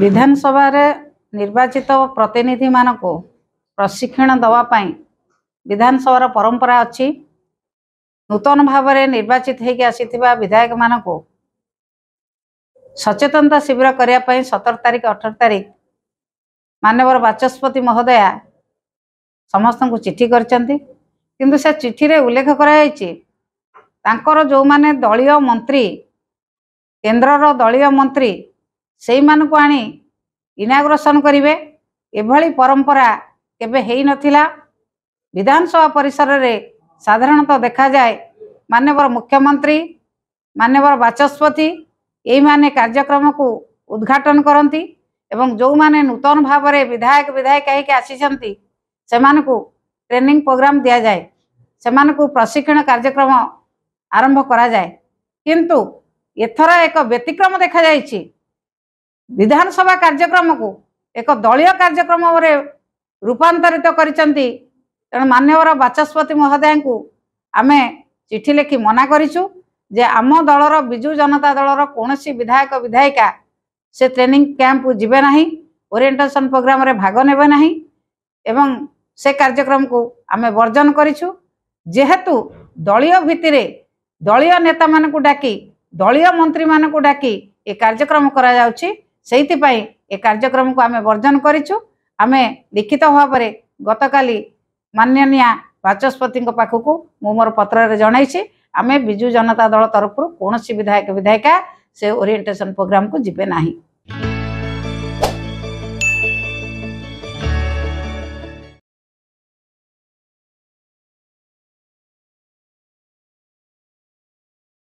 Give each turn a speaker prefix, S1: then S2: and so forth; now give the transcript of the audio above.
S1: ବିଧାନସଭାରେ ନିର୍ବାଚିତ ପ୍ରତିନିଧିମାନଙ୍କୁ ପ୍ରଶିକ୍ଷଣ ଦେବା ପାଇଁ ବିଧାନସଭାର ପରମ୍ପରା ଅଛି ନୂତନ ଭାବରେ ନିର୍ବାଚିତ ହେଇକି ଆସିଥିବା ବିଧାୟକମାନଙ୍କୁ ସଚେତନତା ଶିବିର କରିବା ପାଇଁ ସତର ତାରିଖ ଅଠର ତାରିଖ ମାନ୍ୟବର ବାଚସ୍ପତି ମହୋଦୟା ସମସ୍ତଙ୍କୁ ଚିଠି କରିଛନ୍ତି କିନ୍ତୁ ସେ ଚିଠିରେ ଉଲ୍ଲେଖ କରାଯାଇଛି ତାଙ୍କର ଯେଉଁମାନେ ଦଳୀୟ ମନ୍ତ୍ରୀ କେନ୍ଦ୍ରର ଦଳୀୟ ମନ୍ତ୍ରୀ ସେଇମାନଙ୍କୁ ଆଣି ଇନାଗ୍ରେସନ କରିବେ ଏଭଳି ପରମ୍ପରା କେବେ ହେଇନଥିଲା ବିଧାନସଭା ପରିସରରେ ସାଧାରଣତଃ ଦେଖାଯାଏ ମାନ୍ୟବର ମୁଖ୍ୟମନ୍ତ୍ରୀ ମାନ୍ୟବର ବାଚସ୍ପତି ଏଇମାନେ କାର୍ଯ୍ୟକ୍ରମକୁ ଉଦ୍ଘାଟନ କରନ୍ତି ଏବଂ ଯେଉଁମାନେ ନୂତନ ଭାବରେ ବିଧାୟକ ବିଧାୟକ ହେଇକି ଆସିଛନ୍ତି ସେମାନଙ୍କୁ ଟ୍ରେନିଂ ପ୍ରୋଗ୍ରାମ୍ ଦିଆଯାଏ ସେମାନଙ୍କୁ ପ୍ରଶିକ୍ଷଣ କାର୍ଯ୍ୟକ୍ରମ ଆରମ୍ଭ କରାଯାଏ କିନ୍ତୁ ଏଥର ଏକ ବ୍ୟତିକ୍ରମ ଦେଖାଯାଇଛି ବିଧାନସଭା କାର୍ଯ୍ୟକ୍ରମକୁ ଏକ ଦଳୀୟ କାର୍ଯ୍ୟକ୍ରମରେ ରୂପାନ୍ତରିତ କରିଛନ୍ତି ତେଣୁ ମାନ୍ୟବର ବାଚସ୍ପତି ମହୋଦୟଙ୍କୁ ଆମେ ଚିଠି ଲେଖି ମନା କରିଛୁ ଯେ ଆମ ଦଳର ବିଜୁ ଜନତା ଦଳର କୌଣସି ବିଧାୟକ ବିଧାୟିକା ସେ ଟ୍ରେନିଂ କ୍ୟାମ୍ପକୁ ଯିବେ ନାହିଁ ଓରିଏଣ୍ଟେସନ୍ ପ୍ରୋଗ୍ରାମରେ ଭାଗ ନେବେ ନାହିଁ ଏବଂ ସେ କାର୍ଯ୍ୟକ୍ରମକୁ ଆମେ ବର୍ଜନ କରିଛୁ ଯେହେତୁ ଦଳୀୟ ଭିତ୍ତିରେ ଦଳୀୟ ନେତାମାନଙ୍କୁ ଡାକି ଦଳୀୟ ମନ୍ତ୍ରୀମାନଙ୍କୁ ଡାକି ଏ କାର୍ଯ୍ୟକ୍ରମ କରାଯାଉଛି ସେଇଥିପାଇଁ ଏ କାର୍ଯ୍ୟକ୍ରମକୁ ଆମେ ବର୍ଜନ କରିଛୁ ଆମେ ଲିଖିତ ଭାବରେ ଗତକାଲି ମାନ୍ୟନିଆ ବାଚସ୍ପତିଙ୍କ ପାଖକୁ ମୁଁ ମୋର ପତ୍ରରେ ଜଣାଇଛି ଆମେ ବିଜୁ ଜନତା ଦଳ ତରଫରୁ କୌଣସି ବିଧାୟକ ବିଧାୟିକା ସେ ଓରିଏଣ୍ଟେସନ୍ ପ୍ରୋଗ୍ରାମକୁ ଯିବେ ନାହିଁ